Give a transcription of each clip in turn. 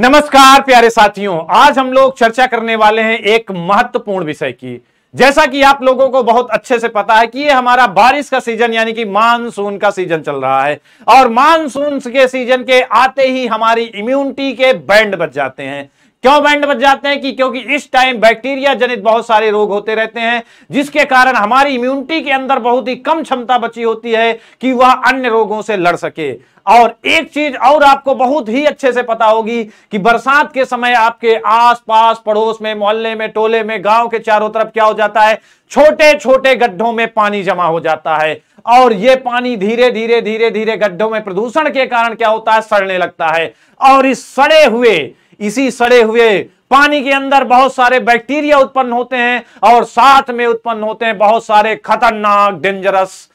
नमस्कार प्यारे साथियों आज हम लोग चर्चा करने वाले हैं एक महत्वपूर्ण विषय की जैसा कि आप लोगों को बहुत अच्छे से पता है कि ये हमारा बारिश का सीजन यानी कि मानसून का सीजन चल रहा है और मानसून के सीजन के आते ही हमारी इम्यूनिटी के बैंड बच जाते हैं क्यों बैंड बच जाते हैं कि क्योंकि इस टाइम बैक्टीरिया जनित बहुत सारे रोग होते रहते हैं जिसके कारण हमारी इम्यूनिटी के अंदर बहुत ही कम क्षमता बची होती है कि वह अन्य रोगों से लड़ सके और एक चीज और आपको बहुत ही अच्छे से पता होगी कि बरसात के समय आपके आस पास पड़ोस में मोहल्ले में टोले में गांव के चारों तरफ क्या हो जाता है छोटे छोटे गड्ढों में पानी जमा हो जाता है और ये पानी धीरे धीरे धीरे धीरे गड्ढों में प्रदूषण के कारण क्या होता है सड़ने लगता है और इस सड़े हुए इसी सड़े हुए पानी के अंदर बहुत सारे बैक्टीरिया उत्पन्न होते हैं और साथ में उत्पन्न होते हैं बहुत सारे खतरनाक डेंजरस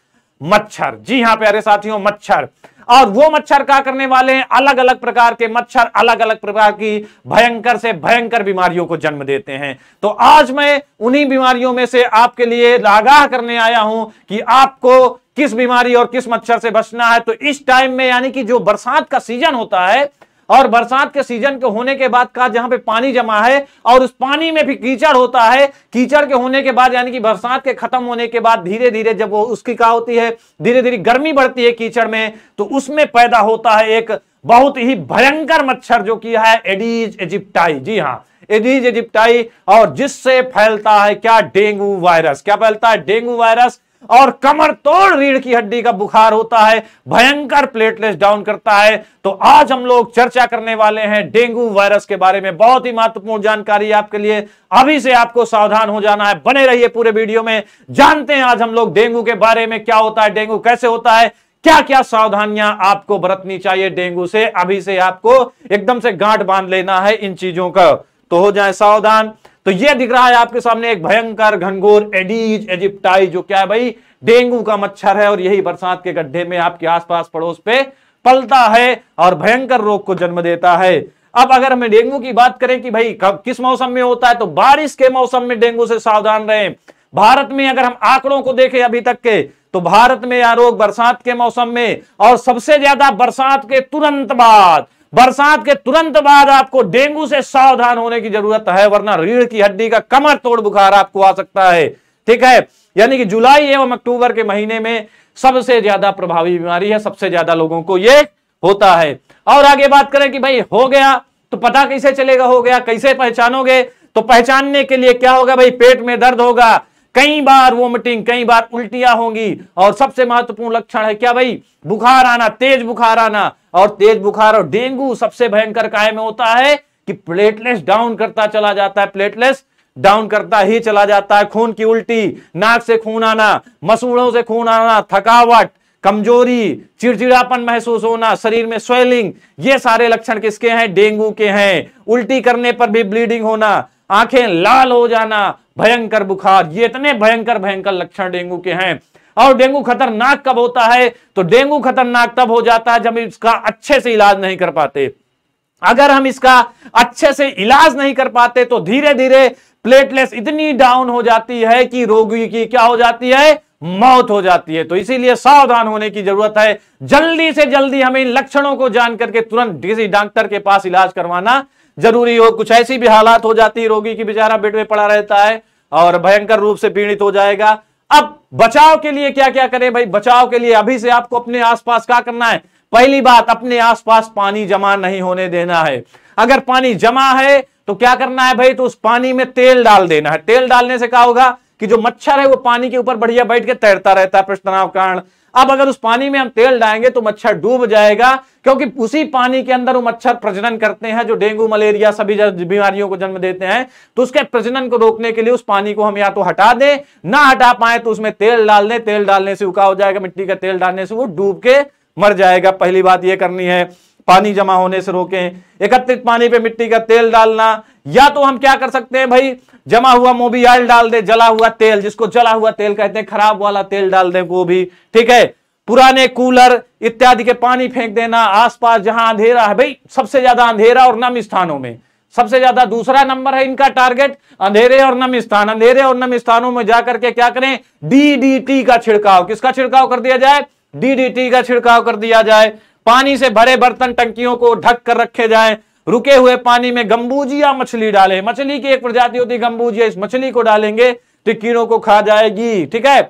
मच्छर जी हाँ प्यारे साथियों मच्छर और वो मच्छर क्या करने वाले हैं अलग अलग प्रकार के मच्छर अलग अलग प्रकार की भयंकर से भयंकर बीमारियों को जन्म देते हैं तो आज मैं उन्हीं बीमारियों में से आपके लिए आगाह करने आया हूं कि आपको किस बीमारी और किस मच्छर से बचना है तो इस टाइम में यानी कि जो बरसात का सीजन होता है और बरसात के सीजन के होने के बाद का जहां पे पानी जमा है और उस पानी में भी कीचड़ होता है कीचड़ के होने के बाद यानी कि बरसात के खत्म होने के बाद धीरे धीरे जब वो उसकी क्या होती है धीरे धीरे गर्मी बढ़ती है कीचड़ में तो उसमें पैदा होता है एक बहुत ही भयंकर मच्छर जो कि है एडीज एजिप्टाई जी हाँ एडीज एजिप्टाई और जिससे फैलता है क्या डेंगू वायरस क्या फैलता है डेंगू वायरस और कमर तोड़ रीढ़ की हड्डी का बुखार होता है भयंकर प्लेटलेस डाउन करता है तो आज हम लोग चर्चा करने वाले हैं डेंगू वायरस के बारे में बहुत ही महत्वपूर्ण जानकारी आपके लिए अभी से आपको सावधान हो जाना है बने रहिए पूरे वीडियो में जानते हैं आज हम लोग डेंगू के बारे में क्या होता है डेंगू कैसे होता है क्या क्या सावधानियां आपको बरतनी चाहिए डेंगू से अभी से आपको एकदम से गांठ बांध लेना है इन चीजों का तो हो जाए सावधान तो ये दिख रहा है आपके सामने एक भयंकर घनघोर एडीज एजिप्टाई जो क्या है भाई डेंगू का मच्छर है और यही बरसात के गड्ढे में आपके आसपास पड़ोस पे पलता है और भयंकर रोग को जन्म देता है अब अगर हमें डेंगू की बात करें कि भाई कब किस मौसम में होता है तो बारिश के मौसम में डेंगू से सावधान रहे भारत में अगर हम आंकड़ों को देखें अभी तक के तो भारत में यह रोग बरसात के मौसम में और सबसे ज्यादा बरसात के तुरंत बाद बरसात के तुरंत बाद आपको डेंगू से सावधान होने की जरूरत है वरना रीढ़ की हड्डी का कमर तोड़ बुखार आपको आ सकता है ठीक है यानी कि जुलाई एवं अक्टूबर के महीने में सबसे ज्यादा प्रभावी बीमारी है सबसे ज्यादा लोगों को यह होता है और आगे बात करें कि भाई हो गया तो पता कैसे चलेगा हो गया कैसे पहचानोगे तो पहचानने के लिए क्या होगा भाई पेट में दर्द होगा कई बार वोमिटिंग कई बार उल्टियां होंगी और सबसे महत्वपूर्ण लक्षण है क्या भाई बुखार आना तेज बुखार आना और तेज बुखार और डेंगू सबसे भयंकर काय में होता है कि प्लेटलेस डाउन करता चला जाता है प्लेटलेस डाउन करता ही चला जाता है खून की उल्टी नाक से खून आना मसूड़ों से खून आना थकावट कमजोरी चिड़चिड़ापन महसूस होना शरीर में स्वेलिंग ये सारे लक्षण किसके हैं डेंगू के हैं उल्टी करने पर भी ब्लीडिंग होना आंखें लाल हो जाना भयंकर बुखार ये इतने भयंकर भयंकर लक्षण डेंगू के हैं और डेंगू खतरनाक कब होता है तो डेंगू खतरनाक तब हो जाता है जब इसका अच्छे से इलाज नहीं कर पाते अगर हम इसका अच्छे से इलाज नहीं कर पाते तो धीरे धीरे प्लेटलेस इतनी डाउन हो जाती है कि रोगी की क्या हो जाती है मौत हो जाती है तो इसीलिए सावधान होने की जरूरत है जल्दी से जल्दी हमें इन लक्षणों को जान करके तुरंत किसी डॉक्टर के पास इलाज करवाना जरूरी हो कुछ ऐसी भी हालात हो जाती है रोगी की बेचारा बेड में पड़ा रहता है और भयंकर रूप से पीड़ित हो जाएगा अब बचाव के लिए क्या क्या करें भाई बचाव के लिए अभी से आपको अपने आसपास क्या करना है पहली बात अपने आसपास पानी जमा नहीं होने देना है अगर पानी जमा है तो क्या करना है भाई तो उस पानी में तेल डाल देना है तेल डालने से क्या होगा कि जो मच्छर है वो पानी के ऊपर बढ़िया बैठ के तैरता रहता है पृष्ठनाव कारण अब अगर उस पानी में हम तेल डालेंगे तो मच्छर डूब जाएगा क्योंकि उसी पानी के अंदर वो मच्छर प्रजनन करते हैं जो डेंगू मलेरिया सभी बीमारियों को जन्म देते हैं तो उसके प्रजनन को रोकने के लिए उस पानी को हम या तो हटा दें ना हटा पाए तो उसमें तेल डाल दें तेल डालने से उका हो जाएगा मिट्टी का तेल डालने से वो डूब के मर जाएगा पहली बात यह करनी है पानी जमा होने से रोकें एकत्रित पानी पे मिट्टी का तेल डालना या तो हम क्या कर सकते हैं भाई जमा हुआ मोबी ऑयल डाल दे जला हुआ तेल जिसको जला हुआ तेल कहते हैं खराब वाला तेल डाल दे वो भी ठीक है पुराने कूलर इत्यादि के पानी फेंक देना आसपास जहां अंधेरा है भाई सबसे ज्यादा अंधेरा और नम स्थानों में सबसे ज्यादा दूसरा नंबर है इनका टारगेट अंधेरे और नम स्थान अंधेरे और नम स्थानों में जाकर के क्या करें डीडीटी का छिड़काव किसका छिड़काव कर दिया जाए डीडीटी का छिड़काव कर दिया जाए पानी से भरे बर्तन टंकियों को ढक कर रखे जाए रुके हुए पानी में गंबूजिया मछली डाले मछली की एक प्रजाति होती गंबूजिया इस मछली को डालेंगे तो कीड़ों को खा जाएगी ठीक है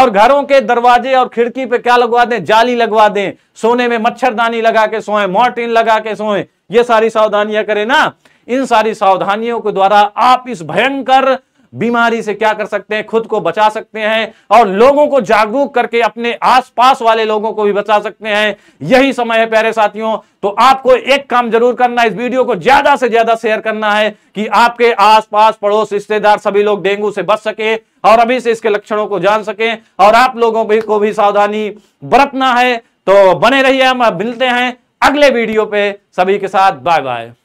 और घरों के दरवाजे और खिड़की पे क्या लगवा दें जाली लगवा दें सोने में मच्छरदानी लगा के सोए मोर्टिन लगा के सोए ये सारी सावधानियां करें ना इन सारी सावधानियों के द्वारा आप इस भयंकर बीमारी से क्या कर सकते हैं खुद को बचा सकते हैं और लोगों को जागरूक करके अपने आसपास वाले लोगों को भी बचा सकते हैं यही समय है प्यारे साथियों तो आपको एक काम जरूर करना इस वीडियो को ज्यादा से ज्यादा शेयर करना है कि आपके आसपास पड़ोस रिश्तेदार सभी लोग डेंगू से बच सके और अभी से इसके लक्षणों को जान सके और आप लोगों को भी सावधानी बरतना है तो बने रहिए हम मिलते हैं अगले वीडियो पे सभी के साथ बाय बाय